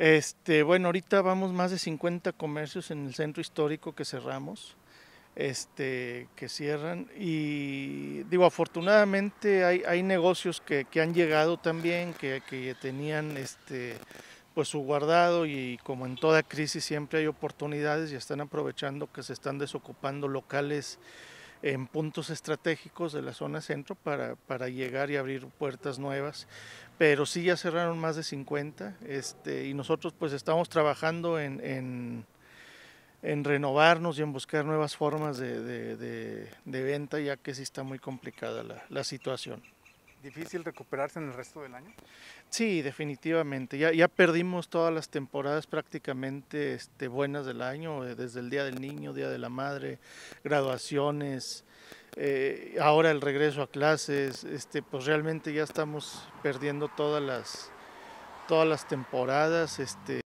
Este, bueno, ahorita vamos más de 50 comercios en el centro histórico que cerramos, este, que cierran. Y digo, afortunadamente hay, negocios que, han llegado también, que, tenían este, pues su guardado y como en toda crisis siempre hay oportunidades y están aprovechando que se están desocupando locales en puntos estratégicos de la zona centro para, llegar y abrir puertas nuevas. Pero sí ya cerraron más de 50 este, y nosotros pues estamos trabajando en, renovarnos y en buscar nuevas formas de, de, venta ya que sí está muy complicada la, la situación difícil recuperarse en el resto del año? Sí, definitivamente. Ya, ya perdimos todas las temporadas prácticamente este, buenas del año, eh, desde el Día del Niño, Día de la Madre, graduaciones, eh, ahora el regreso a clases, este, pues realmente ya estamos perdiendo todas las, todas las temporadas. Este,